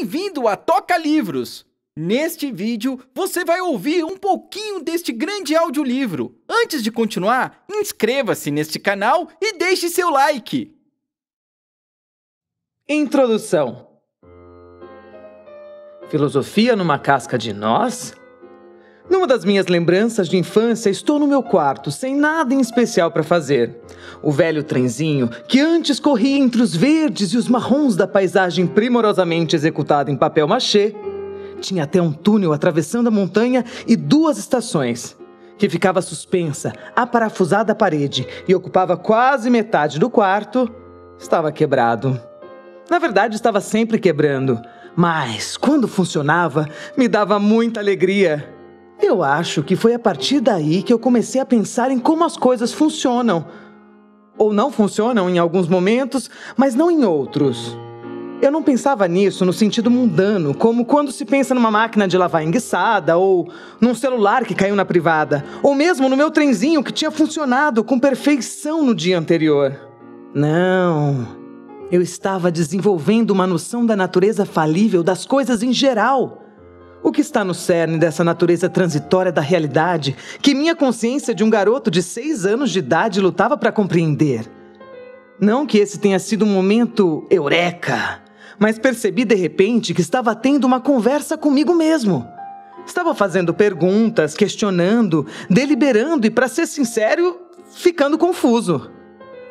Bem-vindo a Toca Livros! Neste vídeo, você vai ouvir um pouquinho deste grande audiolivro. Antes de continuar, inscreva-se neste canal e deixe seu like! Introdução Filosofia numa casca de nós? Numa das minhas lembranças de infância, estou no meu quarto, sem nada em especial para fazer. O velho trenzinho, que antes corria entre os verdes e os marrons da paisagem primorosamente executada em papel machê, tinha até um túnel atravessando a montanha e duas estações, que ficava suspensa, aparafusada à parede e ocupava quase metade do quarto, estava quebrado. Na verdade, estava sempre quebrando, mas quando funcionava, me dava muita alegria. Eu acho que foi a partir daí que eu comecei a pensar em como as coisas funcionam. Ou não funcionam em alguns momentos, mas não em outros. Eu não pensava nisso no sentido mundano, como quando se pensa numa máquina de lavar enguiçada, ou num celular que caiu na privada, ou mesmo no meu trenzinho que tinha funcionado com perfeição no dia anterior. Não. Eu estava desenvolvendo uma noção da natureza falível das coisas em geral. O que está no cerne dessa natureza transitória da realidade que minha consciência de um garoto de seis anos de idade lutava para compreender? Não que esse tenha sido um momento eureka, mas percebi de repente que estava tendo uma conversa comigo mesmo. Estava fazendo perguntas, questionando, deliberando e, para ser sincero, ficando confuso.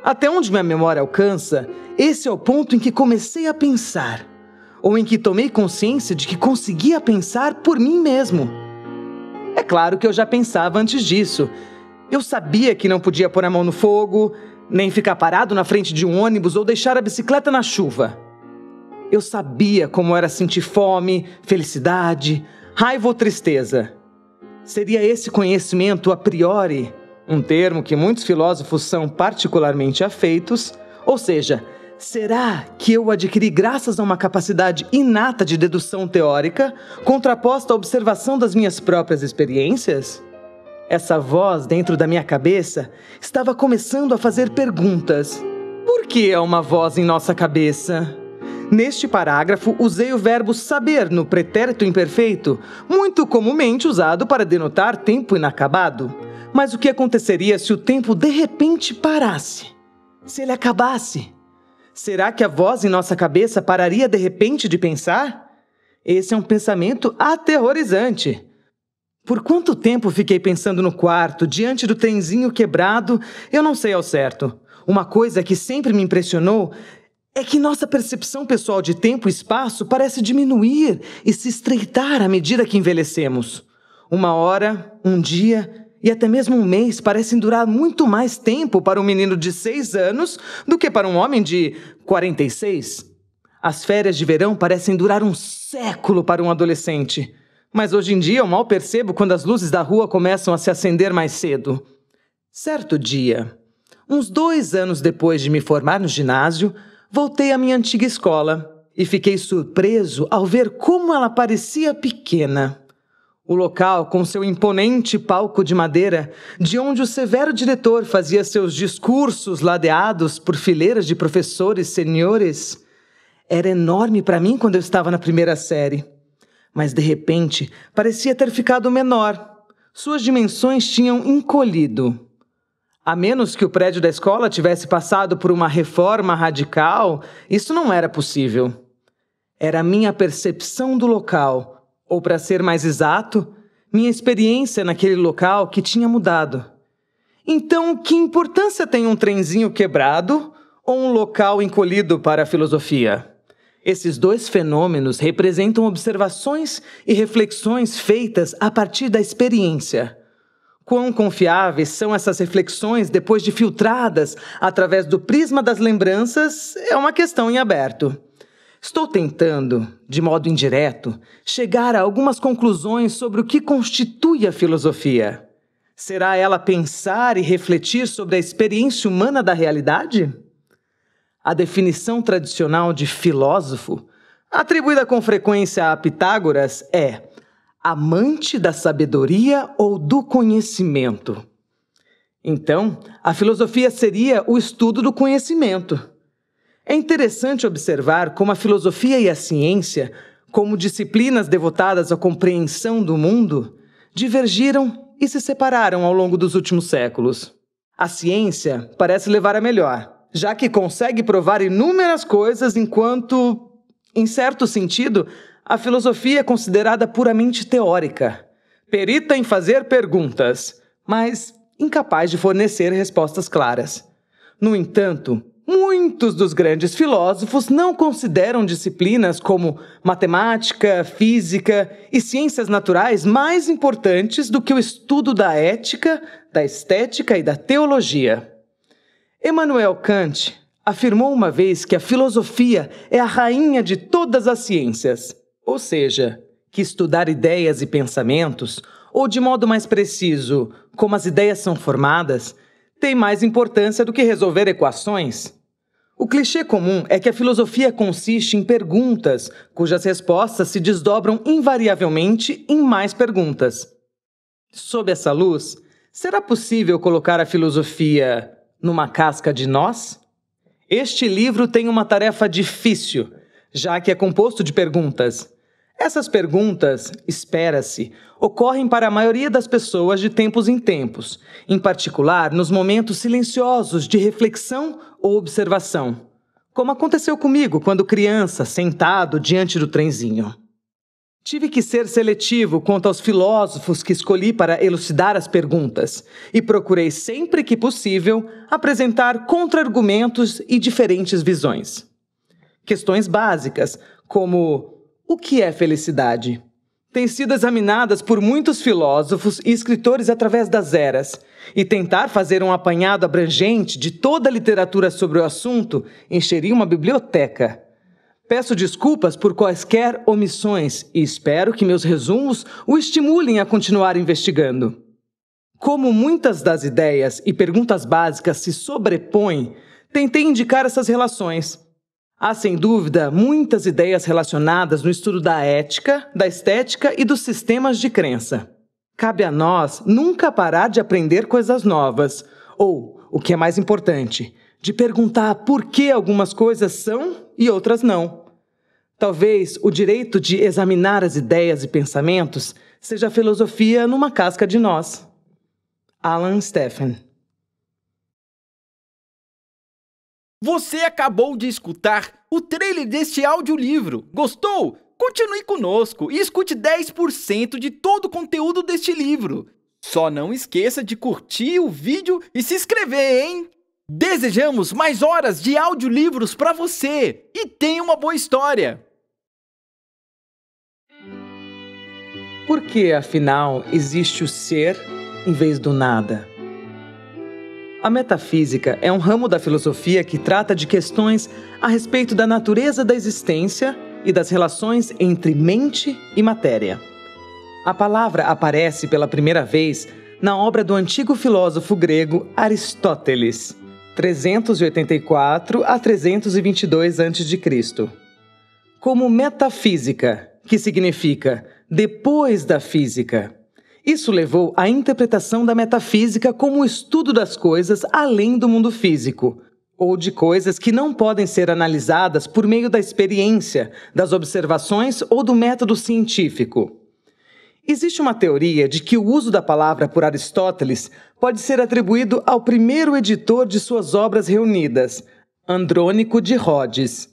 Até onde minha memória alcança, esse é o ponto em que comecei a pensar ou em que tomei consciência de que conseguia pensar por mim mesmo. É claro que eu já pensava antes disso. Eu sabia que não podia pôr a mão no fogo, nem ficar parado na frente de um ônibus ou deixar a bicicleta na chuva. Eu sabia como era sentir fome, felicidade, raiva ou tristeza. Seria esse conhecimento a priori, um termo que muitos filósofos são particularmente afeitos, ou seja, Será que eu adquiri graças a uma capacidade inata de dedução teórica, contraposta à observação das minhas próprias experiências? Essa voz dentro da minha cabeça estava começando a fazer perguntas. Por que é uma voz em nossa cabeça? Neste parágrafo, usei o verbo saber no pretérito imperfeito, muito comumente usado para denotar tempo inacabado. Mas o que aconteceria se o tempo de repente parasse? Se ele acabasse? Será que a voz em nossa cabeça pararia de repente de pensar? Esse é um pensamento aterrorizante. Por quanto tempo fiquei pensando no quarto, diante do trenzinho quebrado, eu não sei ao certo. Uma coisa que sempre me impressionou é que nossa percepção pessoal de tempo e espaço parece diminuir e se estreitar à medida que envelhecemos. Uma hora, um dia, e até mesmo um mês parecem durar muito mais tempo para um menino de 6 anos do que para um homem de 46. As férias de verão parecem durar um século para um adolescente. Mas hoje em dia eu mal percebo quando as luzes da rua começam a se acender mais cedo. Certo dia, uns dois anos depois de me formar no ginásio, voltei à minha antiga escola e fiquei surpreso ao ver como ela parecia pequena. O local, com seu imponente palco de madeira, de onde o severo diretor fazia seus discursos ladeados por fileiras de professores senhores, era enorme para mim quando eu estava na primeira série. Mas de repente parecia ter ficado menor. Suas dimensões tinham encolhido. A menos que o prédio da escola tivesse passado por uma reforma radical, isso não era possível. Era a minha percepção do local ou, para ser mais exato, minha experiência naquele local que tinha mudado. Então, que importância tem um trenzinho quebrado ou um local encolhido para a filosofia? Esses dois fenômenos representam observações e reflexões feitas a partir da experiência. Quão confiáveis são essas reflexões depois de filtradas através do prisma das lembranças é uma questão em aberto. Estou tentando, de modo indireto, chegar a algumas conclusões sobre o que constitui a filosofia. Será ela pensar e refletir sobre a experiência humana da realidade? A definição tradicional de filósofo, atribuída com frequência a Pitágoras, é amante da sabedoria ou do conhecimento. Então, a filosofia seria o estudo do conhecimento. É interessante observar como a filosofia e a ciência, como disciplinas devotadas à compreensão do mundo, divergiram e se separaram ao longo dos últimos séculos. A ciência parece levar a melhor, já que consegue provar inúmeras coisas, enquanto, em certo sentido, a filosofia é considerada puramente teórica, perita em fazer perguntas, mas incapaz de fornecer respostas claras. No entanto, Muitos dos grandes filósofos não consideram disciplinas como matemática, física e ciências naturais mais importantes do que o estudo da ética, da estética e da teologia. Emmanuel Kant afirmou uma vez que a filosofia é a rainha de todas as ciências, ou seja, que estudar ideias e pensamentos, ou de modo mais preciso, como as ideias são formadas, tem mais importância do que resolver equações o clichê comum é que a filosofia consiste em perguntas, cujas respostas se desdobram invariavelmente em mais perguntas. Sob essa luz, será possível colocar a filosofia numa casca de nós? Este livro tem uma tarefa difícil, já que é composto de perguntas. Essas perguntas, espera-se, ocorrem para a maioria das pessoas de tempos em tempos, em particular nos momentos silenciosos de reflexão ou observação, como aconteceu comigo quando criança, sentado diante do trenzinho. Tive que ser seletivo quanto aos filósofos que escolhi para elucidar as perguntas, e procurei sempre que possível apresentar contra-argumentos e diferentes visões. Questões básicas, como o que é felicidade? Tem sido examinadas por muitos filósofos e escritores através das eras, e tentar fazer um apanhado abrangente de toda a literatura sobre o assunto encheria uma biblioteca. Peço desculpas por quaisquer omissões e espero que meus resumos o estimulem a continuar investigando. Como muitas das ideias e perguntas básicas se sobrepõem, tentei indicar essas relações Há, sem dúvida, muitas ideias relacionadas no estudo da ética, da estética e dos sistemas de crença. Cabe a nós nunca parar de aprender coisas novas, ou, o que é mais importante, de perguntar por que algumas coisas são e outras não. Talvez o direito de examinar as ideias e pensamentos seja a filosofia numa casca de nós. Alan Steffen Você acabou de escutar o trailer deste audiolivro. Gostou? Continue conosco e escute 10% de todo o conteúdo deste livro. Só não esqueça de curtir o vídeo e se inscrever, hein? Desejamos mais horas de audiolivros para você e tenha uma boa história. Por que, afinal, existe o ser em vez do nada? A metafísica é um ramo da filosofia que trata de questões a respeito da natureza da existência e das relações entre mente e matéria. A palavra aparece pela primeira vez na obra do antigo filósofo grego Aristóteles, 384 a 322 a.C. Como metafísica, que significa depois da física, isso levou à interpretação da metafísica como o estudo das coisas além do mundo físico, ou de coisas que não podem ser analisadas por meio da experiência, das observações ou do método científico. Existe uma teoria de que o uso da palavra por Aristóteles pode ser atribuído ao primeiro editor de suas obras reunidas, Andrônico de Rhodes.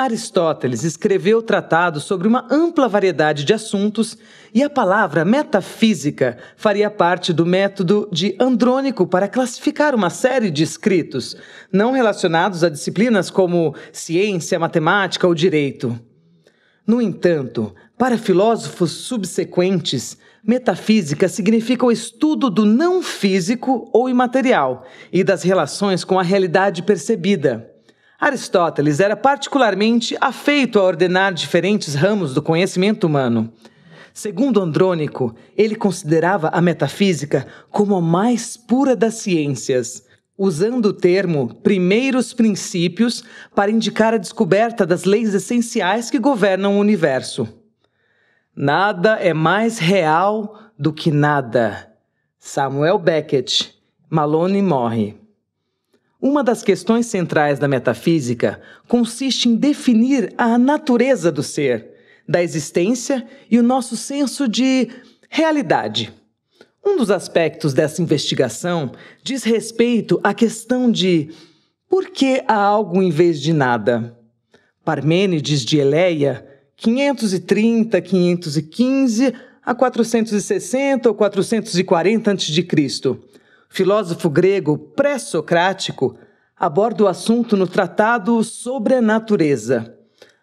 Aristóteles escreveu tratados sobre uma ampla variedade de assuntos e a palavra metafísica faria parte do método de Andrônico para classificar uma série de escritos, não relacionados a disciplinas como ciência, matemática ou direito. No entanto, para filósofos subsequentes, metafísica significa o estudo do não físico ou imaterial e das relações com a realidade percebida. Aristóteles era particularmente afeito a ordenar diferentes ramos do conhecimento humano. Segundo Andrônico, ele considerava a metafísica como a mais pura das ciências, usando o termo primeiros princípios para indicar a descoberta das leis essenciais que governam o universo. Nada é mais real do que nada. Samuel Beckett, Malone morre. Uma das questões centrais da metafísica consiste em definir a natureza do ser, da existência e o nosso senso de realidade. Um dos aspectos dessa investigação diz respeito à questão de por que há algo em vez de nada. Parmênides de Eleia, 530, 515 a 460 ou 440 a.C filósofo grego pré-socrático, aborda o assunto no tratado Sobre a Natureza.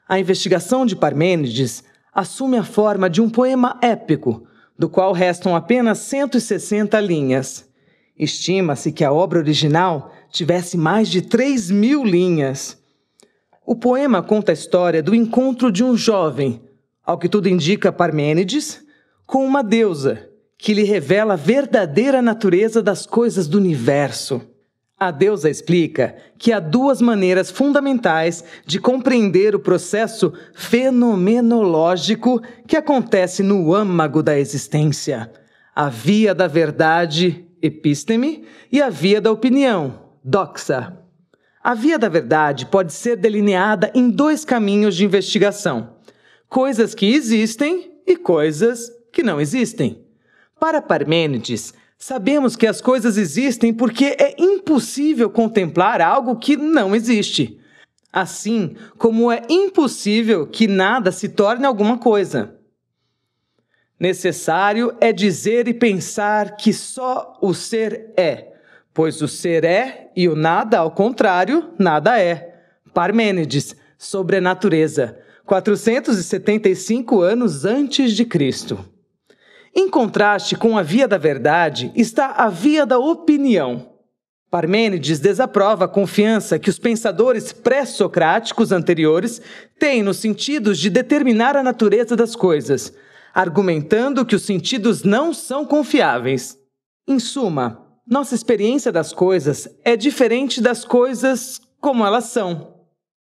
A investigação de Parmênides assume a forma de um poema épico, do qual restam apenas 160 linhas. Estima-se que a obra original tivesse mais de 3 mil linhas. O poema conta a história do encontro de um jovem, ao que tudo indica Parmênides, com uma deusa, que lhe revela a verdadeira natureza das coisas do universo. A deusa explica que há duas maneiras fundamentais de compreender o processo fenomenológico que acontece no âmago da existência: a via da verdade, episteme, e a via da opinião, doxa. A via da verdade pode ser delineada em dois caminhos de investigação: coisas que existem e coisas que não existem. Para Parmênides, sabemos que as coisas existem porque é impossível contemplar algo que não existe. Assim como é impossível que nada se torne alguma coisa. Necessário é dizer e pensar que só o ser é, pois o ser é e o nada, ao contrário, nada é. Parmênides, sobre a natureza, 475 anos antes de Cristo. Em contraste com a via da verdade está a via da opinião. Parmênides desaprova a confiança que os pensadores pré-socráticos anteriores têm nos sentidos de determinar a natureza das coisas, argumentando que os sentidos não são confiáveis. Em suma, nossa experiência das coisas é diferente das coisas como elas são,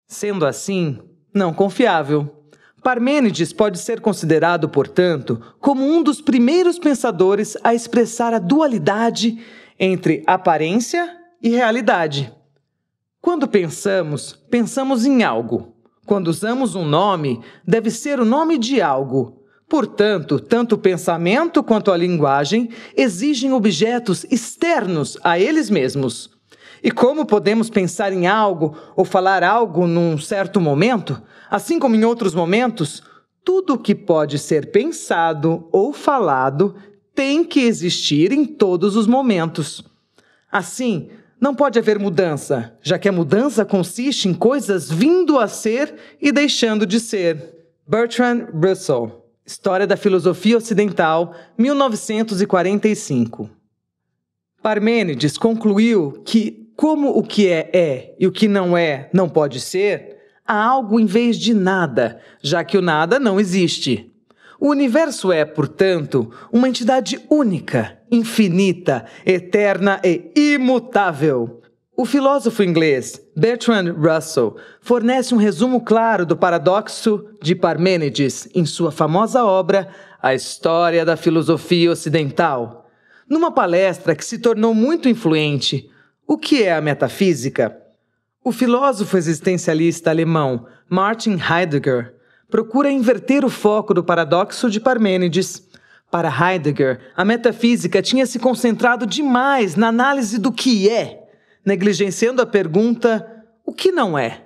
sendo assim, não confiável. Parmênides pode ser considerado, portanto, como um dos primeiros pensadores a expressar a dualidade entre aparência e realidade. Quando pensamos, pensamos em algo. Quando usamos um nome, deve ser o nome de algo. Portanto, tanto o pensamento quanto a linguagem exigem objetos externos a eles mesmos. E como podemos pensar em algo ou falar algo num certo momento Assim como em outros momentos, tudo que pode ser pensado ou falado tem que existir em todos os momentos. Assim, não pode haver mudança, já que a mudança consiste em coisas vindo a ser e deixando de ser. Bertrand Russell, História da Filosofia Ocidental, 1945. Parmênides concluiu que, como o que é é e o que não é não pode ser, a algo em vez de nada, já que o nada não existe. O universo é, portanto, uma entidade única, infinita, eterna e imutável. O filósofo inglês Bertrand Russell fornece um resumo claro do paradoxo de Parmênides em sua famosa obra A História da Filosofia Ocidental. Numa palestra que se tornou muito influente, O que é a Metafísica? O filósofo existencialista alemão Martin Heidegger procura inverter o foco do paradoxo de Parmênides. Para Heidegger, a metafísica tinha se concentrado demais na análise do que é, negligenciando a pergunta: o que não é?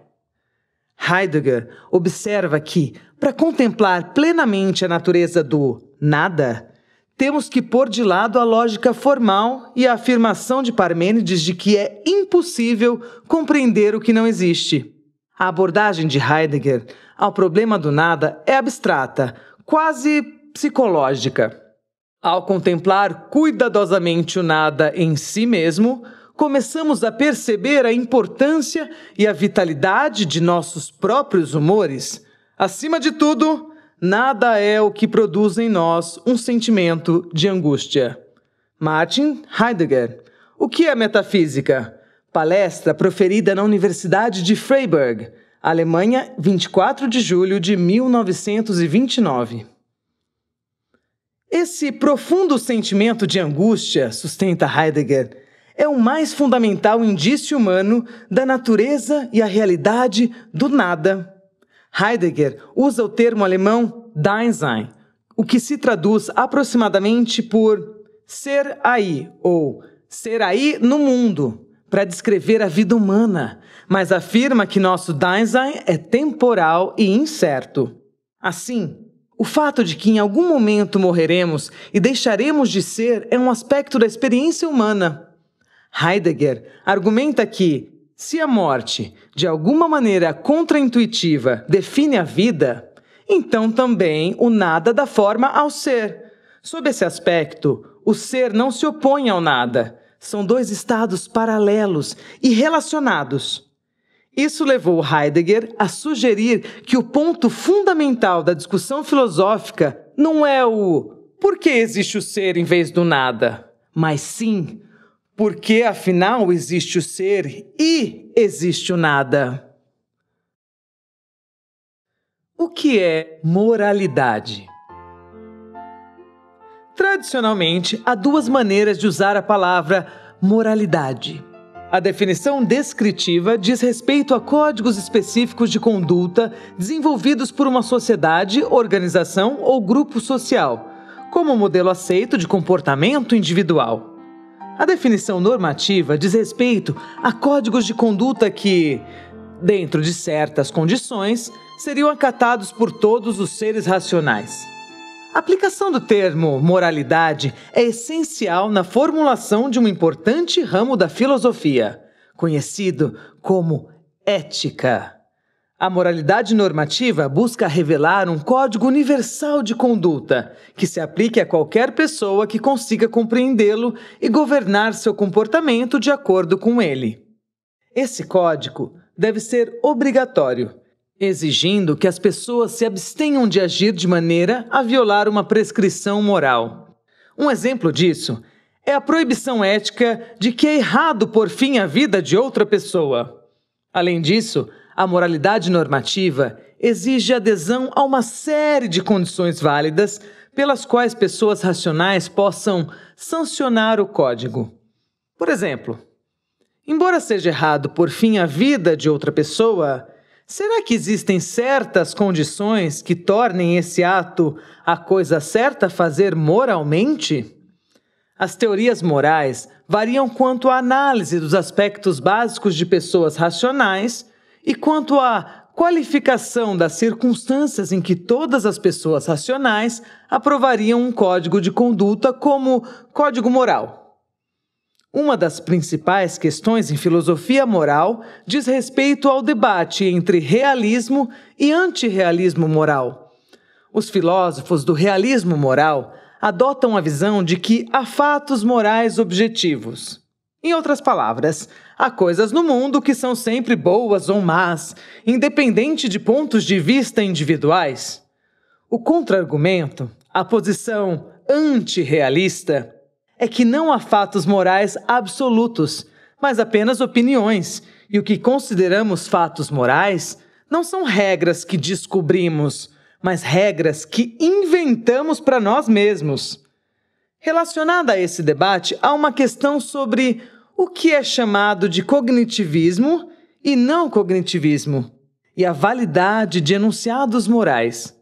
Heidegger observa que, para contemplar plenamente a natureza do nada, temos que pôr de lado a lógica formal e a afirmação de Parmênides de que é impossível compreender o que não existe. A abordagem de Heidegger ao problema do nada é abstrata, quase psicológica. Ao contemplar cuidadosamente o nada em si mesmo, começamos a perceber a importância e a vitalidade de nossos próprios humores. Acima de tudo, nada é o que produz em nós um sentimento de angústia. Martin Heidegger. O que é metafísica? Palestra proferida na Universidade de Freiburg, Alemanha, 24 de julho de 1929. Esse profundo sentimento de angústia, sustenta Heidegger, é o mais fundamental indício humano da natureza e a realidade do nada Heidegger usa o termo alemão Dasein, o que se traduz aproximadamente por ser aí ou ser aí no mundo, para descrever a vida humana, mas afirma que nosso Dasein é temporal e incerto. Assim, o fato de que em algum momento morreremos e deixaremos de ser é um aspecto da experiência humana. Heidegger argumenta que se a morte, de alguma maneira contraintuitiva, define a vida, então também o nada dá forma ao ser. Sob esse aspecto, o ser não se opõe ao nada. São dois estados paralelos e relacionados. Isso levou Heidegger a sugerir que o ponto fundamental da discussão filosófica não é o por que existe o ser em vez do nada, mas sim porque afinal existe o ser e existe o nada. O que é moralidade? Tradicionalmente, há duas maneiras de usar a palavra moralidade. A definição descritiva diz respeito a códigos específicos de conduta desenvolvidos por uma sociedade, organização ou grupo social, como modelo aceito de comportamento individual. A definição normativa diz respeito a códigos de conduta que, dentro de certas condições, seriam acatados por todos os seres racionais. A aplicação do termo moralidade é essencial na formulação de um importante ramo da filosofia, conhecido como ética. A moralidade normativa busca revelar um código universal de conduta que se aplique a qualquer pessoa que consiga compreendê-lo e governar seu comportamento de acordo com ele. Esse código deve ser obrigatório, exigindo que as pessoas se abstenham de agir de maneira a violar uma prescrição moral. Um exemplo disso é a proibição ética de que é errado por fim a vida de outra pessoa. Além disso, a moralidade normativa exige adesão a uma série de condições válidas pelas quais pessoas racionais possam sancionar o código. Por exemplo, embora seja errado por fim a vida de outra pessoa, será que existem certas condições que tornem esse ato a coisa certa a fazer moralmente? As teorias morais variam quanto à análise dos aspectos básicos de pessoas racionais e quanto à qualificação das circunstâncias em que todas as pessoas racionais aprovariam um código de conduta como código moral. Uma das principais questões em filosofia moral diz respeito ao debate entre realismo e antirrealismo moral. Os filósofos do realismo moral adotam a visão de que há fatos morais objetivos. Em outras palavras, Há coisas no mundo que são sempre boas ou más, independente de pontos de vista individuais. O contra-argumento, a posição antirrealista, é que não há fatos morais absolutos, mas apenas opiniões, e o que consideramos fatos morais não são regras que descobrimos, mas regras que inventamos para nós mesmos. Relacionada a esse debate, há uma questão sobre o que é chamado de cognitivismo e não cognitivismo, e a validade de enunciados morais.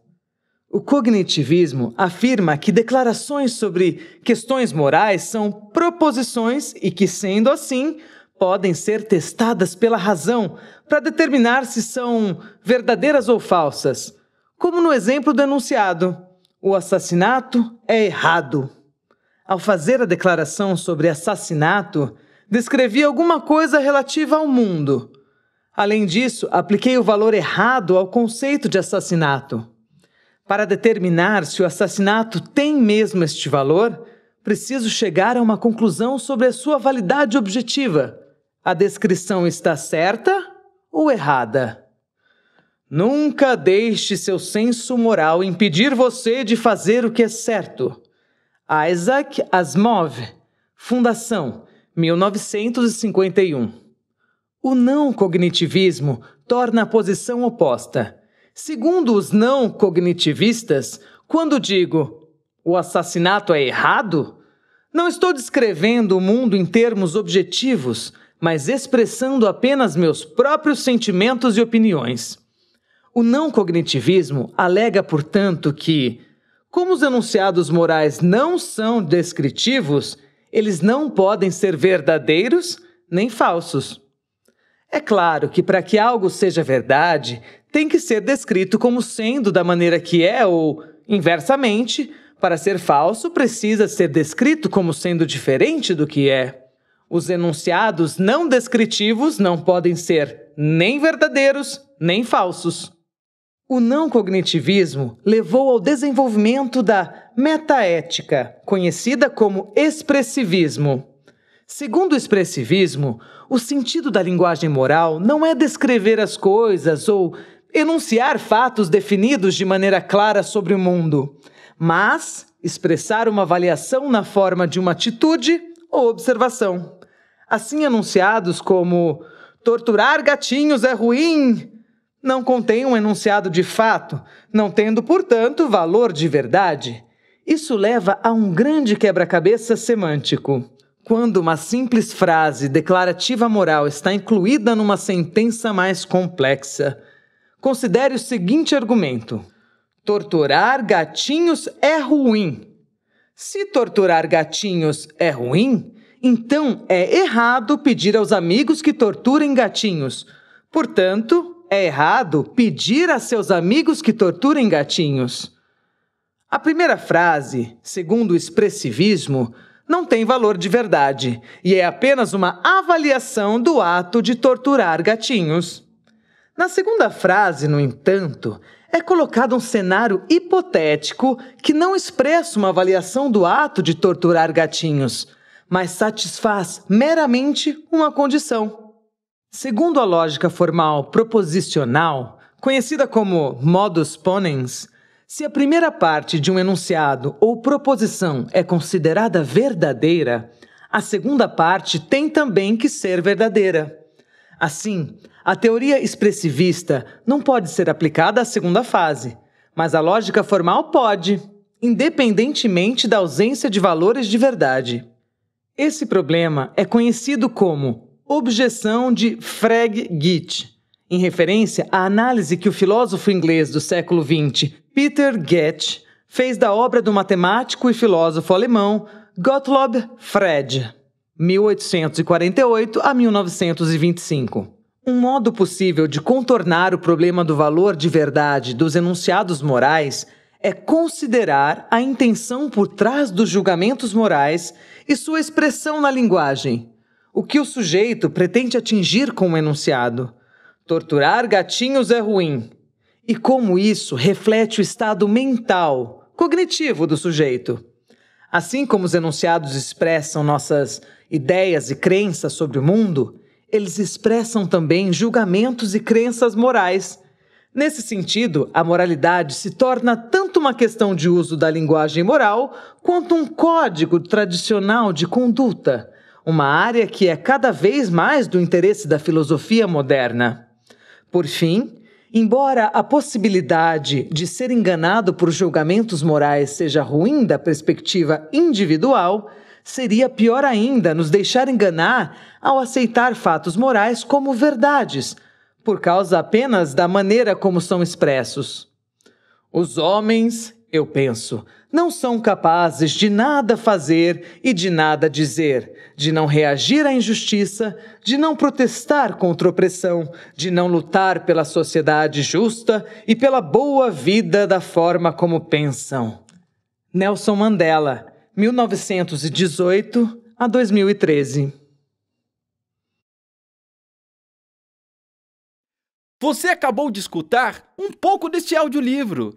O cognitivismo afirma que declarações sobre questões morais são proposições e que, sendo assim, podem ser testadas pela razão para determinar se são verdadeiras ou falsas, como no exemplo do enunciado: o assassinato é errado. Ao fazer a declaração sobre assassinato, descrevia alguma coisa relativa ao mundo. Além disso, apliquei o valor errado ao conceito de assassinato. Para determinar se o assassinato tem mesmo este valor, preciso chegar a uma conclusão sobre a sua validade objetiva. A descrição está certa ou errada? Nunca deixe seu senso moral impedir você de fazer o que é certo. Isaac Asimov, Fundação 1951. O não cognitivismo torna a posição oposta. Segundo os não cognitivistas, quando digo o assassinato é errado, não estou descrevendo o mundo em termos objetivos, mas expressando apenas meus próprios sentimentos e opiniões. O não cognitivismo alega, portanto, que, como os enunciados morais não são descritivos, eles não podem ser verdadeiros nem falsos. É claro que para que algo seja verdade, tem que ser descrito como sendo da maneira que é ou, inversamente, para ser falso, precisa ser descrito como sendo diferente do que é. Os enunciados não descritivos não podem ser nem verdadeiros nem falsos. O não cognitivismo levou ao desenvolvimento da metaética, conhecida como expressivismo. Segundo o expressivismo, o sentido da linguagem moral não é descrever as coisas ou enunciar fatos definidos de maneira clara sobre o mundo, mas expressar uma avaliação na forma de uma atitude ou observação. Assim, enunciados como torturar gatinhos é ruim, não contém um enunciado de fato, não tendo, portanto, valor de verdade. Isso leva a um grande quebra-cabeça semântico. Quando uma simples frase declarativa moral está incluída numa sentença mais complexa, considere o seguinte argumento: torturar gatinhos é ruim. Se torturar gatinhos é ruim, então é errado pedir aos amigos que torturem gatinhos. Portanto, é errado pedir a seus amigos que torturem gatinhos. A primeira frase, segundo o expressivismo, não tem valor de verdade e é apenas uma avaliação do ato de torturar gatinhos. Na segunda frase, no entanto, é colocado um cenário hipotético que não expressa uma avaliação do ato de torturar gatinhos, mas satisfaz meramente uma condição. Segundo a lógica formal proposicional, conhecida como modus ponens, se a primeira parte de um enunciado ou proposição é considerada verdadeira, a segunda parte tem também que ser verdadeira. Assim, a teoria expressivista não pode ser aplicada à segunda fase, mas a lógica formal pode, independentemente da ausência de valores de verdade. Esse problema é conhecido como objeção de Frag Gitt, em referência à análise que o filósofo inglês do século XX, Peter Goethe, fez da obra do matemático e filósofo alemão Gottlob Frege, 1848 a 1925. Um modo possível de contornar o problema do valor de verdade dos enunciados morais é considerar a intenção por trás dos julgamentos morais e sua expressão na linguagem. O que o sujeito pretende atingir com o enunciado? Torturar gatinhos é ruim. E como isso reflete o estado mental, cognitivo do sujeito. Assim como os enunciados expressam nossas ideias e crenças sobre o mundo, eles expressam também julgamentos e crenças morais. Nesse sentido, a moralidade se torna tanto uma questão de uso da linguagem moral quanto um código tradicional de conduta uma área que é cada vez mais do interesse da filosofia moderna. Por fim, embora a possibilidade de ser enganado por julgamentos morais seja ruim da perspectiva individual, seria pior ainda nos deixar enganar ao aceitar fatos morais como verdades, por causa apenas da maneira como são expressos. Os homens, eu penso, não são capazes de nada fazer e de nada dizer, de não reagir à injustiça, de não protestar contra opressão, de não lutar pela sociedade justa e pela boa vida da forma como pensam. Nelson Mandela, 1918 a 2013. Você acabou de escutar um pouco deste audiolivro.